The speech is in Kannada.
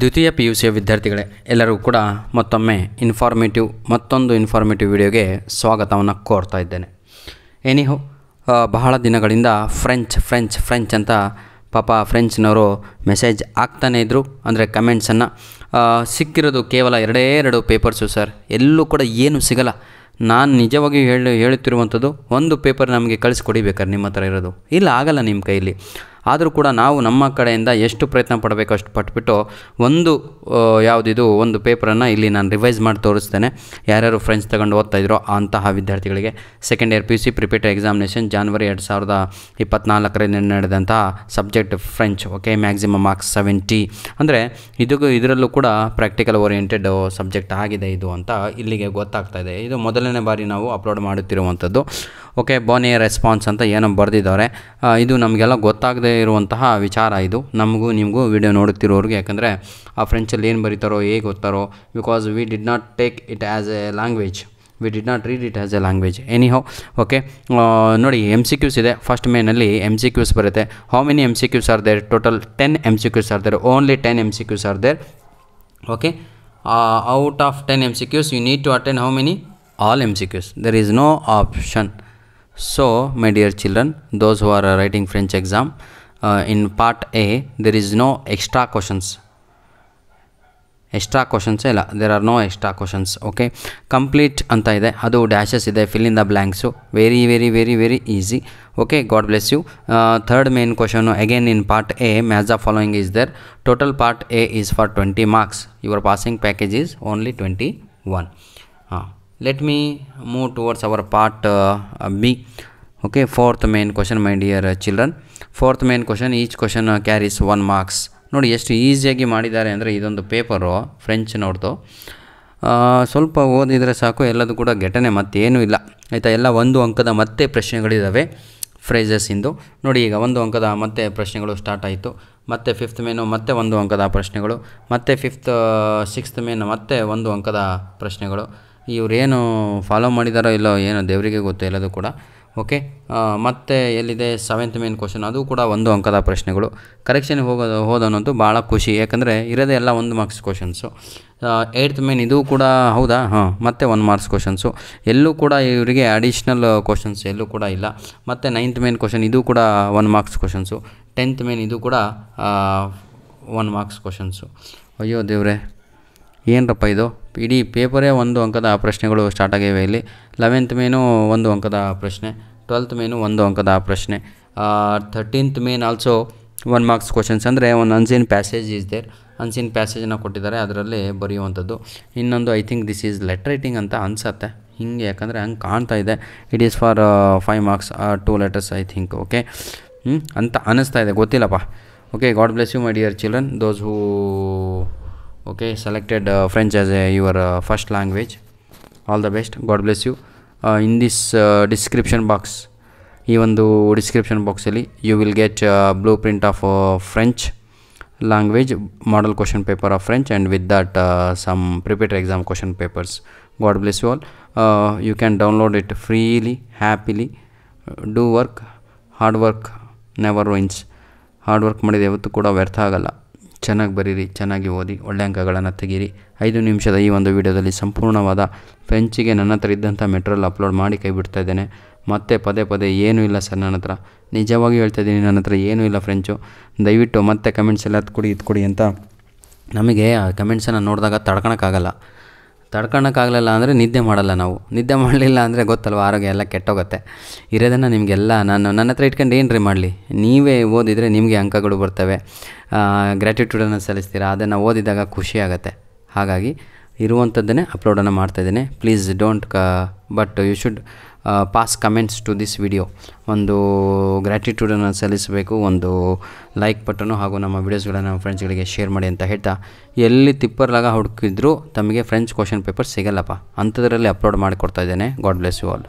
ದ್ವಿತೀಯ ಪಿ ಯು ಸಿಯ ವಿದ್ಯಾರ್ಥಿಗಳೇ ಎಲ್ಲರಿಗೂ ಕೂಡ ಮತ್ತೊಮ್ಮೆ ಇನ್ಫಾರ್ಮೇಟಿವ್ ಮತ್ತೊಂದು ಇನ್ಫಾರ್ಮೇಟಿವ್ ವಿಡಿಯೋಗೆ ಸ್ವಾಗತವನ್ನು ಕೋರ್ತಾ ಇದ್ದೇನೆ ಏನಿಹೋ ಬಹಳ ದಿನಗಳಿಂದ ಫ್ರೆಂಚ್ ಫ್ರೆಂಚ್ ಫ್ರೆಂಚ್ ಅಂತ ಪಾಪ ಫ್ರೆಂಚ್ನವರು ಮೆಸೇಜ್ ಆಗ್ತಾನೇ ಇದ್ದರು ಅಂದರೆ ಕಮೆಂಟ್ಸನ್ನು ಸಿಕ್ಕಿರೋದು ಕೇವಲ ಎರಡೇ ಎರಡು ಪೇಪರ್ಸು ಸರ್ ಎಲ್ಲೂ ಕೂಡ ಏನು ಸಿಗಲ್ಲ ನಾನು ನಿಜವಾಗಿಯೂ ಹೇಳಿ ಹೇಳುತ್ತಿರುವಂಥದ್ದು ಒಂದು ಪೇಪರ್ ನಮಗೆ ಕಳಿಸ್ಕೊಡಿಬೇಕಾರೆ ನಿಮ್ಮ ಹತ್ರ ಇರೋದು ಇಲ್ಲ ಆಗಲ್ಲ ನಿಮ್ಮ ಕೈಯಲ್ಲಿ ಆದರೂ ಕೂಡ ನಾವು ನಮ್ಮ ಕಡೆಯಿಂದ ಎಷ್ಟು ಪ್ರಯತ್ನ ಪಡಬೇಕು ಅಷ್ಟು ಪಟ್ಬಿಟ್ಟು ಒಂದು ಯಾವುದಿದು ಒಂದು ಪೇಪರನ್ನು ಇಲ್ಲಿ ನಾನು ರಿವೈಸ್ ಮಾಡಿ ತೋರಿಸ್ತೇನೆ ಯಾರ್ಯಾರು ಫ್ರೆಂಡ್ಸ್ ತಗೊಂಡು ಓದ್ತಾ ಇದ್ರೋ ಅಂತಹ ವಿದ್ಯಾರ್ಥಿಗಳಿಗೆ second year P U C preparatory examination January ಎರಡು ಸಾವಿರದ ಇಪ್ಪತ್ನಾಲ್ಕರಿಂದ ನಡೆದಂತಹ subject French okay maximum marks seventy ಅಂದರೆ ಇದಕ್ಕೂ ಇದರಲ್ಲೂ ಕೂಡ ಪ್ರಾಕ್ಟಿಕಲ್ ಓರಿಯೆಂಟೆಡ್ ಸಬ್ಜೆಕ್ಟ್ ಆಗಿದೆ ಇದು ಅಂತ ಇಲ್ಲಿಗೆ ಗೊತ್ತಾಗ್ತಾ ಇದೆ ಇದು ಮೊದಲನೇ ಬಾರಿ ನಾವು ಅಪ್ಲೋಡ್ ಮಾಡುತ್ತಿರುವಂಥದ್ದು ಓಕೆ ಬೋನಿ ರೆಸ್ಪಾನ್ಸ್ ಅಂತ ಏನೋ ಬರೆದಿದ್ದಾರೆ ಇದು ನಮಗೆಲ್ಲ ಗೊತ್ತಾಗದೇ ಇರುವಂತಹ ವಿಚಾರ ಇದು ನಮಗೂ ನಿಮಗೂ ವಿಡಿಯೋ ನೋಡುತ್ತಿರೋರಿಗೆ ಯಾಕಂದರೆ ಆ ಫ್ರೆಂಚಲ್ಲಿ ಏನು ಬರೀತಾರೋ ಹೇಗೆ ಗೊತ್ತಾರೋ because we did not take it as a language we did not read it as a language anyhow okay ನೋಡಿ ಎಮ್ ಸಿ ಕ್ಯೂಸ್ ಇದೆ ಫಸ್ಟ್ ಮೇನಲ್ಲಿ ಎಮ್ ಸಿ ಕ್ಯೂಸ್ ಬರುತ್ತೆ how many M C Qs are there total ten M C Qs are there only ten M C Qs are there okay out of ten M C Qs you need to attend how many all M C Qs there is no option so my dear children those who are writing french exam uh, in part a there is no extra questions extra questions illa there are no extra questions okay complete anta ide adu dashes ide fill in the blanks So very very very very easy okay god bless you uh, third main question again in part a match the following is there total part a is for 20 marks your passing package is only 21 ah. Let me move towards our part uh, uh, b okay fourth main question my dear uh, children fourth main question each question uh, carries one marks ನೋಡಿ ಎಷ್ಟು ಈಸಿಯಾಗಿ ಮಾಡಿದ್ದಾರೆ ಅಂದರೆ ಇದೊಂದು ಪೇಪರು ಫ್ರೆಂಚ್ನವ್ರದ್ದು ಸ್ವಲ್ಪ ಓದಿದರೆ ಸಾಕು ಎಲ್ಲದೂ ಕೂಡ ಘಟನೆ ಮತ್ತೇನೂ ಇಲ್ಲ ಆಯಿತಾ ಎಲ್ಲ ಒಂದು ಅಂಕದ ಮತ್ತೆ ಪ್ರಶ್ನೆಗಳಿದ್ದಾವೆ ಫ್ರೇಜಸ್ಸಿಂದು ನೋಡಿ ಈಗ ಒಂದು ಅಂಕದ ಮತ್ತೆ ಪ್ರಶ್ನೆಗಳು ಸ್ಟಾರ್ಟ್ ಆಯಿತು ಮತ್ತೆ ಫಿಫ್ತ್ ಮೇನು ಮತ್ತೆ ಒಂದು ಅಂಕದ ಪ್ರಶ್ನೆಗಳು ಮತ್ತೆ ಫಿಫ್ತ್ ಸಿಕ್ಸ್ತ್ ಮೇನ್ ಮತ್ತೆ ಒಂದು ಅಂಕದ ಪ್ರಶ್ನೆಗಳು ಇವರೇನು ಫಾಲೋ ಮಾಡಿದಾರೋ ಇಲ್ಲೋ ಏನೋ ದೇವರಿಗೆ ಗೊತ್ತು ಎಲ್ಲದೂ ಕೂಡ ಓಕೆ ಮತ್ತು ಎಲ್ಲಿದೆ ಸೆವೆಂತ್ ಮೇನ್ ಕ್ವಶನ್ ಅದು ಕೂಡ ಒಂದು ಅಂಕದ ಪ್ರಶ್ನೆಗಳು ಕರೆಕ್ಷನ್ ಹೋಗೋದು ಹೋದನಂತೂ ಭಾಳ ಖುಷಿ ಯಾಕಂದರೆ ಇರೋದೇ ಎಲ್ಲ ಒಂದು ಮಾರ್ಕ್ಸ್ ಕ್ವಶನ್ಸು ಏಯ್ತ್ ಮೇನ್ ಇದು ಕೂಡ ಹೌದಾ ಹಾಂ ಮತ್ತೆ ಒನ್ ಮಾರ್ಕ್ಸ್ ಕ್ವಶನ್ಸು ಎಲ್ಲೂ ಕೂಡ ಇವರಿಗೆ ಅಡಿಷ್ನಲ್ ಕ್ವಶನ್ಸ್ ಎಲ್ಲೂ ಕೂಡ ಇಲ್ಲ ಮತ್ತು ನೈನ್ತ್ ಮೇನ್ ಕ್ವಶನ್ ಇದು ಕೂಡ one marks questions tenth main ಇದು ಕೂಡ ಒನ್ ಮಾರ್ಕ್ಸ್ ಕ್ವಶನ್ಸು ಅಯ್ಯೋ ದೇವ್ರೆ ಏನರಪ್ಪ ಇದು ಇಡೀ ಪೇಪರೇ ಒಂದು ಅಂಕದ ಪ್ರಶ್ನೆಗಳು ಸ್ಟಾರ್ಟ್ ಆಗಿವೆ ಇಲ್ಲಿ ಲೆವೆಂತ್ ಮೇನು ಒಂದು ಅಂಕದ ಪ್ರಶ್ನೆ ಟ್ವೆಲ್ತ್ ಮೇನು ಒಂದು ಅಂಕದ ಪ್ರಶ್ನೆ thirteenth main also one marks questions ಅಂದರೆ ಒಂದು unseen passage is there unseen ಪ್ಯಾಸೇಜನ್ನ ಕೊಟ್ಟಿದ್ದಾರೆ ಅದರಲ್ಲಿ ಬರೆಯುವಂಥದ್ದು ಇನ್ನೊಂದು I think this is letter writing ಅಂತ ಅನಿಸತ್ತೆ ಹಿಂಗೆ ಯಾಕಂದರೆ ಹಂಗೆ ಕಾಣ್ತಾ ಇದೆ it is for five marks two letters I think okay ಅಂತ ಅನ್ನಿಸ್ತಾ ಇದೆ ಗೊತ್ತಿಲ್ಲಪ್ಪ okay God bless you my dear children those who okay selected French french a your first language all the best god bless you in this description box ಈ ಒಂದು ಡಿಸ್ಕ್ರಿಪ್ಷನ್ ಬಾಕ್ಸಲ್ಲಿ you will get blue print of French language model question paper of French and with that some preparatory exam question papers God bless you all you can download it freely happily do work hard work never wins hard work ಮಾಡಿದ ಯಾವತ್ತೂ ಕೂಡ ವ್ಯರ್ಥ ಆಗಲ್ಲ ಚೆನ್ನಾಗಿ ಬರೀರಿ ಚೆನ್ನಾಗಿ ಓದಿ ಒಳ್ಳೆ ಅಂಕಗಳನ್ನು ತೆಗೀರಿ ಐದು ನಿಮಿಷದ ಈ ಒಂದು ವಿಡಿಯೋದಲ್ಲಿ ಸಂಪೂರ್ಣವಾದ ಫ್ರೆಂಚಿಗೆ ನನ್ನ ಹತ್ರ ಇದ್ದಂಥ ಮೆಟ್ರಿಯಲ್ ಅಪ್ಲೋಡ್ ಮಾಡಿ ಕೈ ಬಿಡ್ತಾ ಇದ್ದೇನೆ ಮತ್ತೆ ಪದೇ ಪದೇ ಏನೂ ಇಲ್ಲ ಸರ್ ನನ್ನ ಹತ್ರ ನಿಜವಾಗಿ ಹೇಳ್ತಾ ಇದ್ದೀನಿ ನನ್ನ ಹತ್ರ ಏನೂ ಇಲ್ಲ ಫ್ರೆಂಚು ದಯವಿಟ್ಟು ಮತ್ತೆ ಕಮೆಂಟ್ಸ್ ಎಲ್ಲ ಕೊಡಿ ಇದು ಕೊಡಿ ಅಂತ ನಮಗೆ ಆ ಕಮೆಂಟ್ಸನ್ನು ನೋಡಿದಾಗ ತಡ್ಕೊಳಕ್ಕಾಗಲ್ಲ ತಡ್ಕೊಳಕ್ಕಾಗಲಿಲ್ಲ ಅಂದರೆ ನಿದ್ದೆ ಮಾಡಲ್ಲ ನಾವು ನಿದ್ದೆ ಮಾಡಲಿಲ್ಲ ಅಂದರೆ ಗೊತ್ತಲ್ವ ಆರೋಗ್ಯ ಎಲ್ಲ ಕೆಟ್ಟೋಗುತ್ತೆ ಇರೋದನ್ನು ನಿಮಗೆಲ್ಲ ನಾನು ನನ್ನ ಹತ್ರ ಇಟ್ಕೊಂಡು ಏನ್ರಿ ಮಾಡಲಿ ನೀವೇ ಓದಿದರೆ ನಿಮಗೆ ಅಂಕಗಳು ಬರ್ತವೆ ಗ್ರ್ಯಾಟಿಟ್ಯೂಡನ್ನು ಸಲ್ಲಿಸ್ತೀರಾ ಅದನ್ನು ಓದಿದಾಗ ಖುಷಿ ಆಗುತ್ತೆ ಹಾಗಾಗಿ ಇರುವಂಥದ್ದನ್ನೇ ಅಪ್ಲೋಡನ್ನು ಇದ್ದೀನಿ ಪ್ಲೀಸ್ ಡೋಂಟ್ ಕ but you should pass comments to this video ಒಂದು ಗ್ರ್ಯಾಟಿಟ್ಯೂಡನ್ನು ಸಲ್ಲಿಸಬೇಕು ಒಂದು ಲೈಕ್ ಬಟನ್ನು ಹಾಗೂ ನಮ್ಮ ವೀಡಿಯೋಸ್ಗಳನ್ನು ನಮ್ಮ ಫ್ರೆಂಡ್ಸ್ಗಳಿಗೆ ಶೇರ್ ಮಾಡಿ ಅಂತ ಹೇಳ್ತಾ ಎಲ್ಲಿ ತಿಪ್ಪರ್ಲಾಗ ಹುಡುಕಿದ್ರು ತಮಗೆ ಫ್ರೆಂಚ್ ಕ್ವಶನ್ ಪೇಪರ್ ಸಿಗಲ್ಲಪ್ಪ ಅಂಥದ್ರಲ್ಲಿ ಅಪ್ಲೋಡ್ ಮಾಡಿಕೊಡ್ತಾ ಇದ್ದೇನೆ ಗಾಡ್ ಬ್ಲೆಸ್ ಯು ಆಲ್